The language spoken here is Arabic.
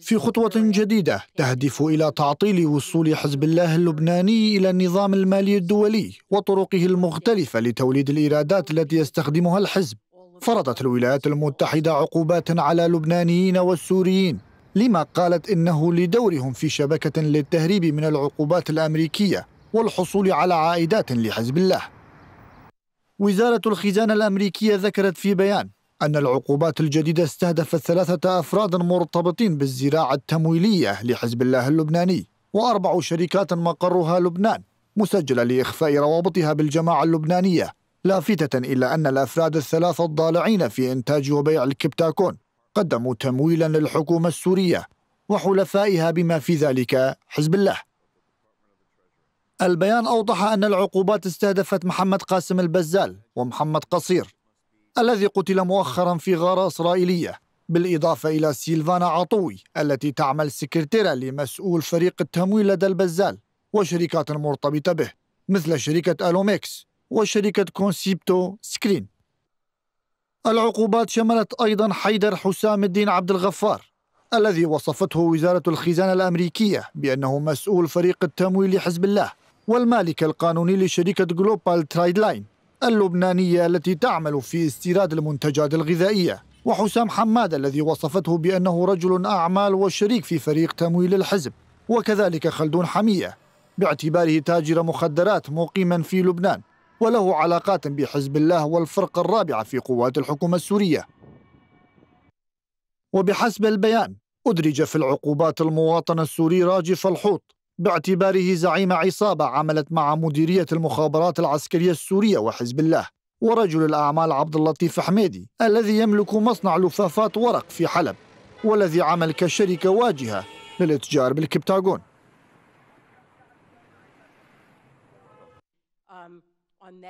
في خطوة جديدة تهدف إلى تعطيل وصول حزب الله اللبناني إلى النظام المالي الدولي وطرقه المختلفة لتوليد الإيرادات التي يستخدمها الحزب. فرضت الولايات المتحدة عقوبات على اللبنانيين والسوريين لما قالت إنه لدورهم في شبكة للتهريب من العقوبات الأمريكية والحصول على عائدات لحزب الله. وزارة الخزانة الأمريكية ذكرت في بيان أن العقوبات الجديدة استهدفت ثلاثة أفراد مرتبطين بالزراعة التمويلية لحزب الله اللبناني وأربع شركات مقرها لبنان مسجلة لإخفاء روابطها بالجماعة اللبنانية لافتة إلى أن الأفراد الثلاثة الضالعين في إنتاج وبيع الكبتاكون قدموا تمويلا للحكومة السورية وحلفائها بما في ذلك حزب الله البيان أوضح أن العقوبات استهدفت محمد قاسم البزال ومحمد قصير الذي قتل مؤخرا في غارة إسرائيلية بالإضافة إلى سيلفانا عطوي التي تعمل سكرتيرة لمسؤول فريق التمويل لدى البزال وشركات مرتبطة به مثل شركة ألوميكس وشركة كونسيبتو سكرين العقوبات شملت أيضا حيدر حسام الدين عبد الغفار الذي وصفته وزارة الخزانة الأمريكية بأنه مسؤول فريق التمويل لحزب الله والمالك القانوني لشركة جلوبال ترايد لاين اللبنانية التي تعمل في استيراد المنتجات الغذائية وحسام حماد الذي وصفته بأنه رجل أعمال وشريك في فريق تمويل الحزب وكذلك خلدون حمية باعتباره تاجر مخدرات مقيما في لبنان وله علاقات بحزب الله والفرقة الرابعة في قوات الحكومة السورية وبحسب البيان أدرج في العقوبات المواطن السوري راجف الحوط باعتباره زعيم عصابة عملت مع مديرية المخابرات العسكرية السورية وحزب الله ورجل الأعمال عبد اللطيف حميدي الذي يملك مصنع لفافات ورق في حلب والذي عمل كشركة واجهة للاتجار بالكبتاغون